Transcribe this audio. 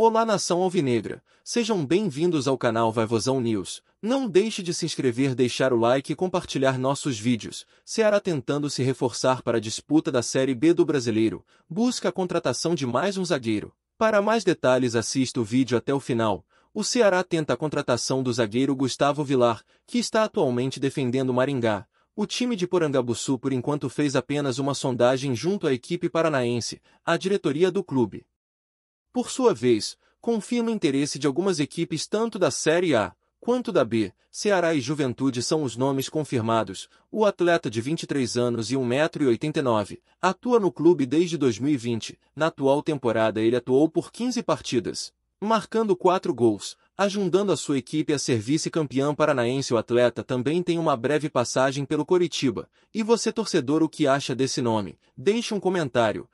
Olá nação alvinegra, sejam bem-vindos ao canal Vaivozão News. Não deixe de se inscrever, deixar o like e compartilhar nossos vídeos. Ceará tentando se reforçar para a disputa da Série B do Brasileiro, busca a contratação de mais um zagueiro. Para mais detalhes assista o vídeo até o final. O Ceará tenta a contratação do zagueiro Gustavo Vilar, que está atualmente defendendo Maringá. O time de Porangabuçu por enquanto fez apenas uma sondagem junto à equipe paranaense, a diretoria do clube por sua vez, confirma interesse de algumas equipes tanto da Série A quanto da B. Ceará e Juventude são os nomes confirmados. O atleta de 23 anos e 1,89m atua no clube desde 2020. Na atual temporada ele atuou por 15 partidas, marcando 4 gols, ajudando a sua equipe a ser vice-campeã paranaense. O atleta também tem uma breve passagem pelo Coritiba. E você torcedor o que acha desse nome? Deixe um comentário.